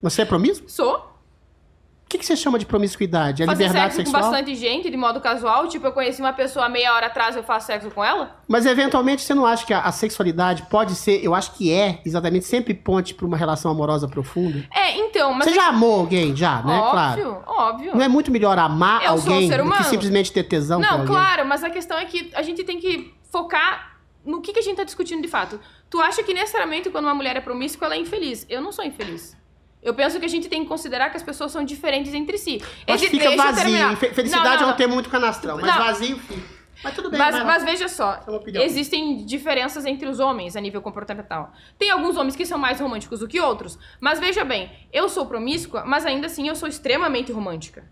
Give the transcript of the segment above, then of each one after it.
Você é promíscuo? Sou. O que, que você chama de promiscuidade? É fazer liberdade sexo sexual? com bastante gente, de modo casual. Tipo, eu conheci uma pessoa meia hora atrás, eu faço sexo com ela. Mas, eventualmente, você não acha que a, a sexualidade pode ser... Eu acho que é, exatamente, sempre ponte pra uma relação amorosa profunda. É, então, mas... Você é já amou alguém, já, né? Óbvio, claro. óbvio. Não é muito melhor amar eu alguém um do que simplesmente ter tesão Não, claro, mas a questão é que a gente tem que focar no que, que a gente tá discutindo de fato. Tu acha que, necessariamente, quando uma mulher é promíscua, ela é infeliz. Eu não sou infeliz. Eu penso que a gente tem que considerar que as pessoas são diferentes entre si. Mas Esse, fica vazio. Felicidade não, é não, não. é um termo muito canastrão, mas não. vazio fica. Mas tudo bem. Mas, mas, mas veja só, é existem diferenças entre os homens a nível comportamental. Tem alguns homens que são mais românticos do que outros, mas veja bem, eu sou promíscua, mas ainda assim eu sou extremamente romântica.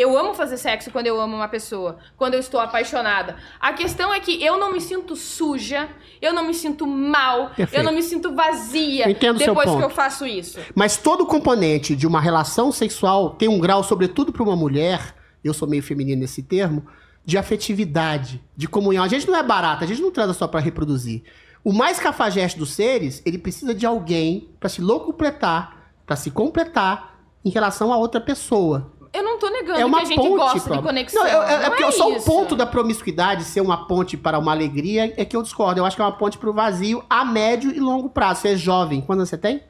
Eu amo fazer sexo quando eu amo uma pessoa, quando eu estou apaixonada. A questão é que eu não me sinto suja, eu não me sinto mal, Perfeito. eu não me sinto vazia depois que eu faço isso. Mas todo componente de uma relação sexual tem um grau, sobretudo para uma mulher, eu sou meio feminino nesse termo, de afetividade, de comunhão. A gente não é barata, a gente não transa só para reproduzir. O mais cafajeste dos seres, ele precisa de alguém para se locupletar, para se completar em relação a outra pessoa eu não tô negando é uma que a gente ponte gosta pra... de conexão. Não, eu, é, é, não é, porque é só o ponto da promiscuidade ser uma ponte para uma alegria é que eu discordo. Eu acho que é uma ponte para o vazio a médio e longo prazo. Você é jovem. Quando você tem?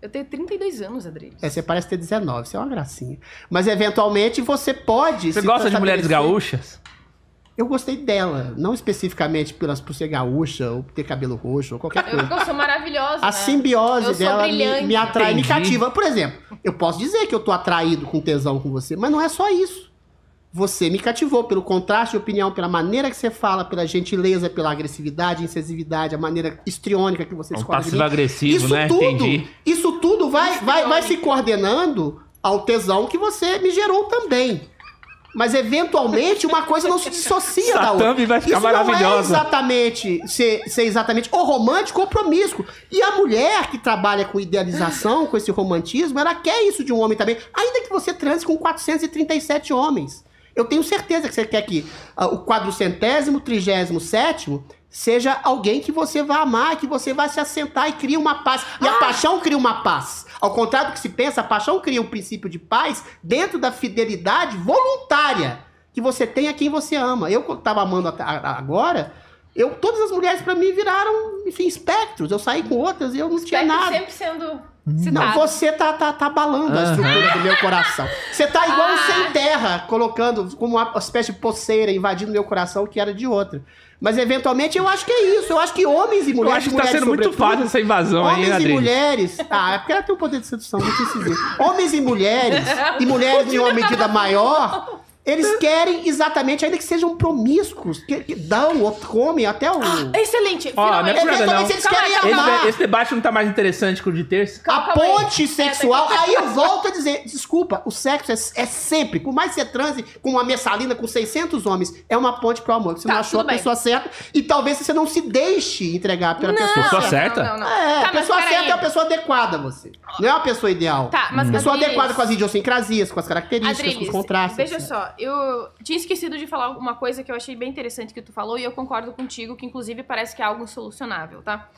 Eu tenho 32 anos, Adriano. É, você parece ter 19, você é uma gracinha. Mas eventualmente você pode. Você gosta de mulheres gaúchas? eu gostei dela. Não especificamente pelas, por ser gaúcha, ou ter cabelo roxo, ou qualquer coisa. Eu, sou maravilhosa. A né? simbiose dela me, me, atrai, Entendi. me cativa. Por exemplo, eu posso dizer que eu tô atraído com tesão com você, mas não é só isso. Você me cativou pelo contraste de opinião, pela maneira que você fala, pela gentileza, pela agressividade, incisividade, a maneira histriônica que você é escolhe. Passivo agressivo, isso né? Tudo, Entendi. Isso tudo vai, vai, vai se coordenando ao tesão que você me gerou também mas eventualmente uma coisa não se dissocia da outra. vai ficar Isso não é maravilhosa. exatamente ser, ser exatamente ou romântico ou promíscuo. E a mulher que trabalha com idealização, com esse romantismo, ela quer isso de um homem também. Ainda que você transe com 437 homens. Eu tenho certeza que você quer que ah, o quadrocentésimo, trigésimo, sétimo seja alguém que você vai amar, que você vai se assentar e cria uma paz. E a ah! paixão cria uma paz. Ao contrário do que se pensa, a paixão cria um princípio de paz dentro da fidelidade voluntária que você tem a quem você ama. Eu estava amando agora, eu todas as mulheres para mim viraram, enfim, espectros. Eu saí com outras e eu não Espectro tinha nada. sempre sendo você não, você tá, tá, tá abalando uhum. a estrutura do meu coração. Você tá igual ah. um sem terra, colocando como uma espécie de poceira invadindo meu coração que era de outra. Mas eventualmente eu acho que é isso. Eu acho que homens e mulheres. Eu acho que tá sendo muito fácil essa invasão homens aí, Homens e mulheres. Ah, é porque ela tem um poder de sedução, não precisa dizer. Homens e mulheres, e mulheres de uma medida maior, eles querem exatamente, ainda que sejam promíscuos, que, que dão ou comem até o. Ah, excelente! Ó, não é por nada, não. Eles querem aí, amar. Esse, esse, debate não tá mais interessante que o de terça. Calma, a ponte aí. É sexual, aí eu volto a dizer: desculpa, o sexo é, é sempre, por mais que você transe com uma messalina com 600 homens, é uma ponte pro amor. Você tá, não achou a bem. pessoa certa e talvez você não se deixe entregar pela não, pessoa certa. Não, não, não. É, tá, a pessoa certa aí. é a pessoa adequada a você. Não é uma pessoa ideal. Tá, mas. Uma pessoa adequada com as idiosincrasias, com as características, Adriles, com os contrastes. Veja assim. só, eu tinha esquecido de falar uma coisa que eu achei bem interessante que tu falou e eu concordo contigo, que inclusive parece que é algo solucionável, tá?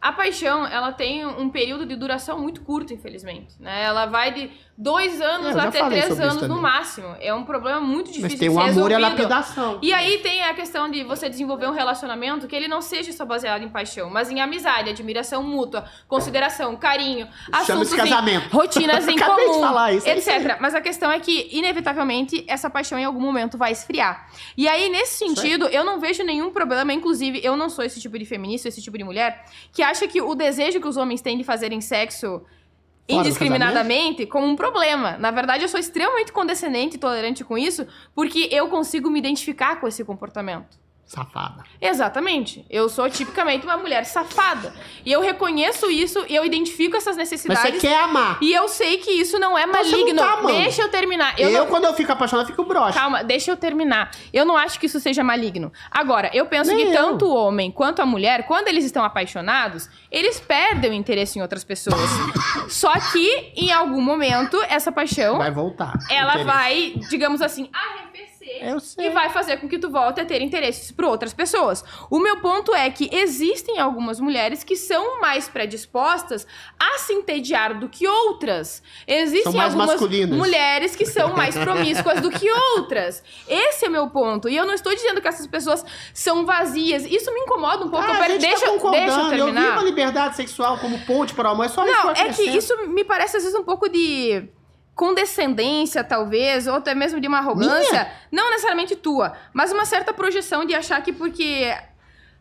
A paixão, ela tem um período de duração muito curto, infelizmente. Né? Ela vai de dois anos é, até três anos no máximo. É um problema muito difícil de Mas tem o amor resolvido. e a lapidação. E aí tem a questão de você desenvolver um relacionamento que ele não seja só baseado em paixão, mas em amizade, admiração mútua, consideração, carinho, Chama assuntos casamento. Em, rotinas em comum, falar isso, etc. É mas a questão é que, inevitavelmente, essa paixão em algum momento vai esfriar. E aí, nesse sentido, eu não vejo nenhum problema. Inclusive, eu não sou esse tipo de feminista, esse tipo de mulher, que acha que o desejo que os homens têm de fazerem sexo indiscriminadamente como um problema. Na verdade, eu sou extremamente condescendente e tolerante com isso, porque eu consigo me identificar com esse comportamento. Safada. Exatamente. Eu sou tipicamente uma mulher safada. E eu reconheço isso e eu identifico essas necessidades. Mas você quer amar. E eu sei que isso não é então maligno. Não tá deixa eu terminar. Eu, eu não... quando eu fico apaixonada, fico broxa. Calma, deixa eu terminar. Eu não acho que isso seja maligno. Agora, eu penso Nem que eu. tanto o homem quanto a mulher, quando eles estão apaixonados, eles perdem o interesse em outras pessoas. Só que, em algum momento, essa paixão. Vai voltar. Ela vai, digamos assim, arrefecer eu sei. vai fazer com que tu volte a ter interesses por outras pessoas. O meu ponto é que existem algumas mulheres que são mais predispostas a se entediar do que outras. Existem algumas mulheres que são mais promíscuas do que outras. Esse é o meu ponto. E eu não estou dizendo que essas pessoas são vazias. Isso me incomoda um pouco. Ah, eu gente deixa, tá deixa eu terminar. Eu vi uma liberdade sexual como ponte para o amor. É só Não, é que isso me parece às vezes um pouco de condescendência, talvez, ou até mesmo de uma arrogância, Minha? não necessariamente tua, mas uma certa projeção de achar que porque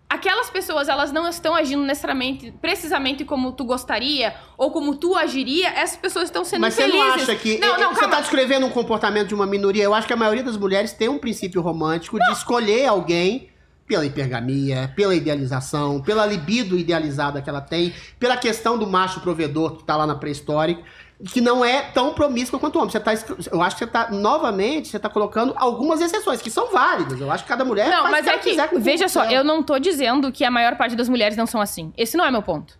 aquelas pessoas elas não estão agindo necessariamente precisamente como tu gostaria ou como tu agiria, essas pessoas estão sendo Mas infelizes. Mas você não acha que não, não, você está descrevendo um comportamento de uma minoria? Eu acho que a maioria das mulheres tem um princípio romântico não. de escolher alguém pela hipergamia, pela idealização, pela libido idealizada que ela tem, pela questão do macho provedor que está lá na pré-histórica que não é tão promíscua quanto o homem. Você tá, eu acho que você tá, novamente, você tá colocando algumas exceções, que são válidas. Eu acho que cada mulher Não, mas é que, quiser. veja só, eu não tô dizendo que a maior parte das mulheres não são assim. Esse não é meu ponto.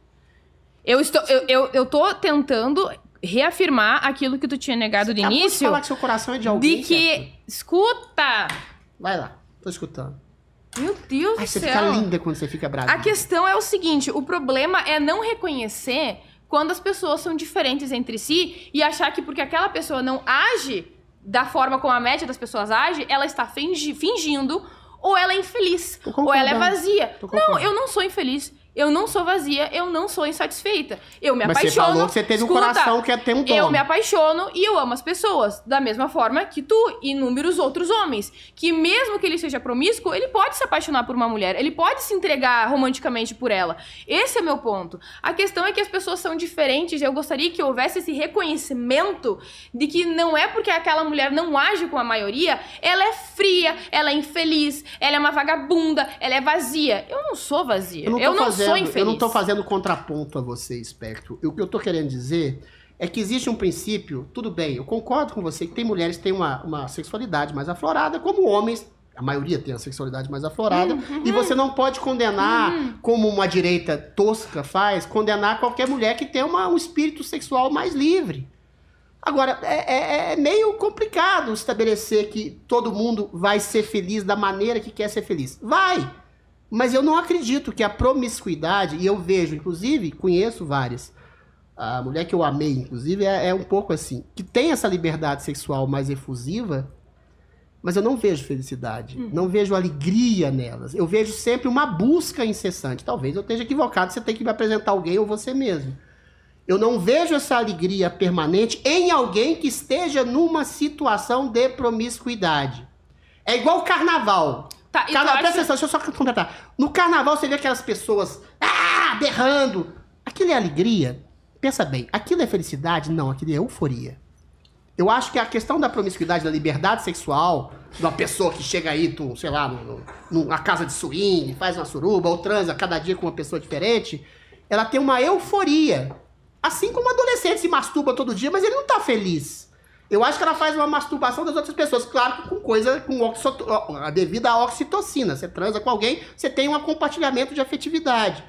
Eu estou, eu, eu, eu tô tentando reafirmar aquilo que tu tinha negado de início. De falar que seu coração é de alguém. De que, certo? escuta! Vai lá, tô escutando. Meu Deus Ai, do céu. Você fica linda quando você fica brava. A questão é o seguinte: o problema é não reconhecer quando as pessoas são diferentes entre si e achar que porque aquela pessoa não age da forma como a média das pessoas age, ela está fingi fingindo ou ela é infeliz, ou ela é vazia. Não, eu não sou infeliz. Eu não sou vazia, eu não sou insatisfeita. Eu me Mas apaixono. Você falou que você teve escuta, um coração que é ter um dono. Eu me apaixono e eu amo as pessoas. Da mesma forma que tu e inúmeros outros homens. Que mesmo que ele seja promíscuo, ele pode se apaixonar por uma mulher. Ele pode se entregar romanticamente por ela. Esse é meu ponto. A questão é que as pessoas são diferentes. Eu gostaria que houvesse esse reconhecimento de que não é porque aquela mulher não age com a maioria, ela é fria, ela é infeliz, ela é uma vagabunda, ela é vazia. Eu não sou vazia. Eu não, eu não sou sou infeliz. Eu não tô fazendo contraponto a você, Espectro. O que eu tô querendo dizer é que existe um princípio, tudo bem, eu concordo com você que tem mulheres que têm uma, uma sexualidade mais aflorada, como homens a maioria tem a sexualidade mais aflorada, uhum. e você não pode condenar, uhum. como uma direita tosca faz, condenar qualquer mulher que tem uma, um espírito sexual mais livre. Agora, é, é, é, meio complicado estabelecer que todo mundo vai ser feliz da maneira que quer ser feliz. Vai! Mas eu não acredito que a promiscuidade, e eu vejo, inclusive, conheço várias, a mulher que eu amei, inclusive, é, é, um pouco assim, que tem essa liberdade sexual mais efusiva, mas eu não vejo felicidade, hum. não vejo alegria nelas. Eu vejo sempre uma busca incessante. Talvez eu esteja equivocado, você tem que me apresentar alguém ou você mesmo. Eu não vejo essa alegria permanente em alguém que esteja numa situação de promiscuidade. É igual o carnaval. Tá, Carnaval, então, acha... presta atenção, deixa eu só completar. No carnaval você vê aquelas pessoas ah, berrando. Aquilo é alegria? Pensa bem, aquilo é felicidade? Não, aquilo é euforia. Eu acho que a questão da promiscuidade, da liberdade sexual, de uma pessoa que chega aí, tu, sei lá, no, no, numa casa de swing, faz uma suruba ou transa cada dia com uma pessoa diferente, ela tem uma euforia. Assim como um adolescente se masturba todo dia, mas ele não tá feliz. Eu acho que ela faz uma masturbação das outras pessoas, claro que com coisa, com oxito, devido à oxitocina. Você transa com alguém, você tem um compartilhamento de afetividade.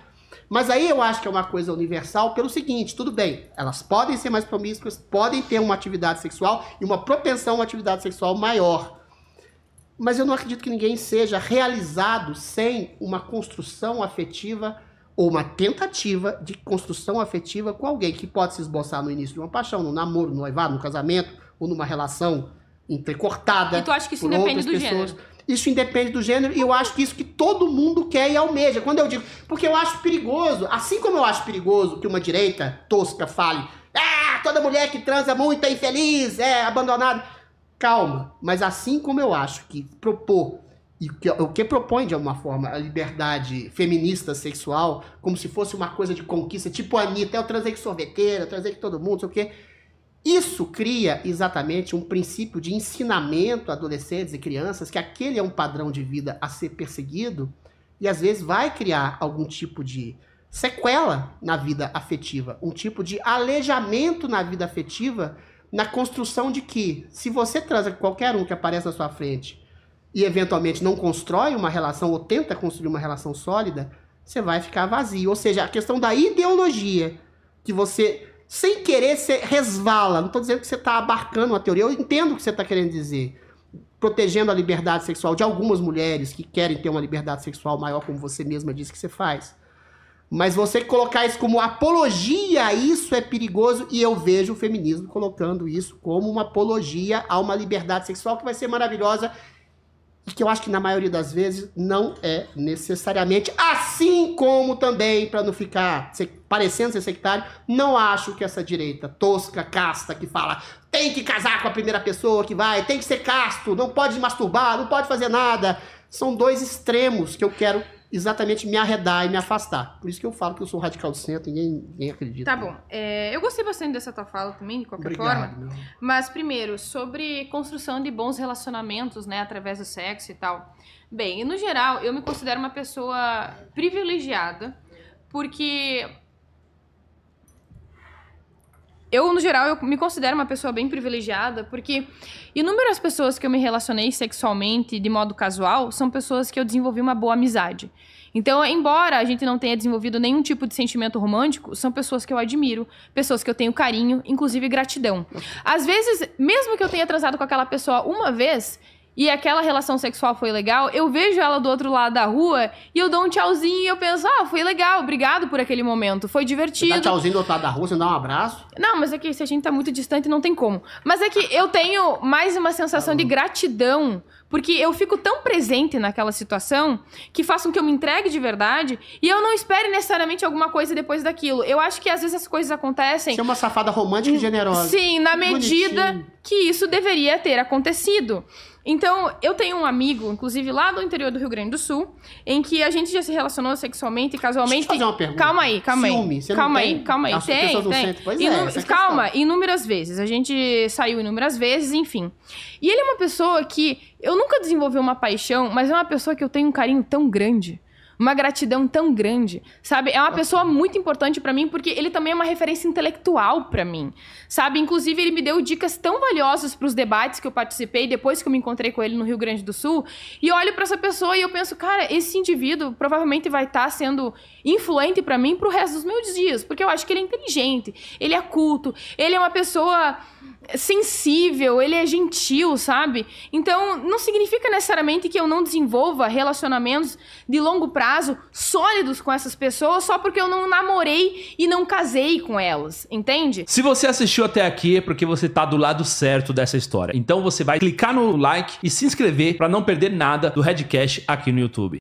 Mas aí eu acho que é uma coisa universal pelo seguinte, tudo bem, elas podem ser mais promíscuas, podem ter uma atividade sexual e uma propensão a uma atividade sexual maior. Mas eu não acredito que ninguém seja realizado sem uma construção afetiva ou uma tentativa de construção afetiva com alguém que pode se esboçar no início de uma paixão, no namoro, no noivado, no casamento, ou numa relação entrecortada. E tu acha que isso depende do pessoas. gênero? Isso independe do gênero e eu acho que isso que todo mundo quer e almeja. Quando eu digo, porque eu acho perigoso, assim como eu acho perigoso que uma direita tosca fale, ah, toda mulher que transa muito é infeliz, é abandonada. Calma, mas assim como eu acho que propor e o que propõe de alguma forma a liberdade feminista sexual como se fosse uma coisa de conquista, tipo a Anitta, eu transei com sorveteira, transei com todo mundo, sei o quê isso cria exatamente um princípio de ensinamento a adolescentes e crianças que aquele é um padrão de vida a ser perseguido e às vezes vai criar algum tipo de sequela na vida afetiva, um tipo de aleijamento na vida afetiva, na construção de que se você transa com qualquer um que aparece na sua frente e eventualmente não constrói uma relação ou tenta construir uma relação sólida, você vai ficar vazio. Ou seja, a questão da ideologia que você sem querer você resvala. Não estou dizendo que você está abarcando uma teoria, eu entendo o que você está querendo dizer. Protegendo a liberdade sexual de algumas mulheres que querem ter uma liberdade sexual maior, como você mesma disse que você faz. Mas você colocar isso como apologia, isso é perigoso. E eu vejo o feminismo colocando isso como uma apologia a uma liberdade sexual que vai ser maravilhosa e que eu acho que na maioria das vezes não é necessariamente. Assim como também, para não ficar parecendo ser sectário, não acho que essa direita tosca, casta, que fala tem que casar com a primeira pessoa que vai, tem que ser casto, não pode masturbar, não pode fazer nada. São dois extremos que eu quero exatamente me arredar e me afastar. Por isso que eu falo que eu sou radical do centro, ninguém, ninguém acredita. Tá bom. É, eu gostei bastante dessa tua fala também, de qualquer Obrigado, forma. Meu. Mas, primeiro, sobre construção de bons relacionamentos, né, através do sexo e tal. Bem, no geral, eu me considero uma pessoa privilegiada, porque eu, no geral, eu me considero uma pessoa bem privilegiada, porque inúmeras pessoas que eu me relacionei sexualmente de modo casual são pessoas que eu desenvolvi uma boa amizade. Então, embora a gente não tenha desenvolvido nenhum tipo de sentimento romântico, são pessoas que eu admiro, pessoas que eu tenho carinho, inclusive gratidão. Às vezes, mesmo que eu tenha transado com aquela pessoa uma vez, e aquela relação sexual foi legal, eu vejo ela do outro lado da rua e eu dou um tchauzinho e eu penso, ah, foi legal, obrigado por aquele momento, foi divertido. Você dá tchauzinho do outro lado da rua, você dá um abraço? Não, mas é que se a gente tá muito distante, não tem como. Mas é que eu tenho mais uma sensação de gratidão, porque eu fico tão presente naquela situação que façam com que eu me entregue de verdade e eu não espere necessariamente alguma coisa depois daquilo. Eu acho que às vezes as coisas acontecem. Você é uma safada romântica e generosa. Sim, na medida Bonitinho. que isso deveria ter acontecido. Então, eu tenho um amigo, inclusive lá do interior do Rio Grande do Sul, em que a gente já se relacionou sexualmente e casualmente. Deixa eu fazer uma pergunta. Calma aí, calma aí. Ciúme, você calma não aí, calma aí. As tem, pessoas tem. pois Inum... é, é calma, questão. inúmeras vezes. A gente saiu inúmeras vezes, enfim. E ele é uma pessoa que eu nunca desenvolvi uma paixão, mas é uma pessoa que eu tenho um carinho tão grande uma gratidão tão grande, sabe? É uma pessoa muito importante para mim porque ele também é uma referência intelectual para mim, sabe? Inclusive ele me deu dicas tão valiosas para os debates que eu participei depois que eu me encontrei com ele no Rio Grande do Sul, e eu olho para essa pessoa e eu penso, cara, esse indivíduo provavelmente vai estar tá sendo influente para mim pro resto dos meus dias, porque eu acho que ele é inteligente, ele é culto, ele é uma pessoa sensível, ele é gentil, sabe? Então, não significa necessariamente que eu não desenvolva relacionamentos de longo prazo sólidos com essas pessoas só porque eu não namorei e não casei com elas, entende? Se você assistiu até aqui é porque você tá do lado certo dessa história. Então você vai clicar no like e se inscrever para não perder nada do Redcast aqui no YouTube.